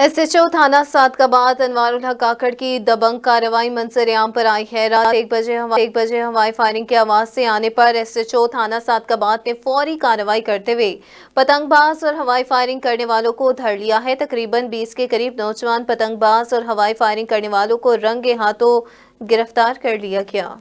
SHO थाना सातकाबाद अनवारुल अनवर काकड़ की दबंग कार्रवाई मंजर आम पर आई है रात एक बजे हवा एक बजे हवाई फायरिंग की आवाज़ से आने पर एसएचओ थाना सातकाबाद ने फौरी कार्रवाई करते हुए पतंगबाज और हवाई फायरिंग करने वालों को धर लिया है तकरीबन 20 के करीब नौजवान पतंगबाज और हवाई फायरिंग करने वालों को रंगे हाथों गिरफ्तार कर लिया गया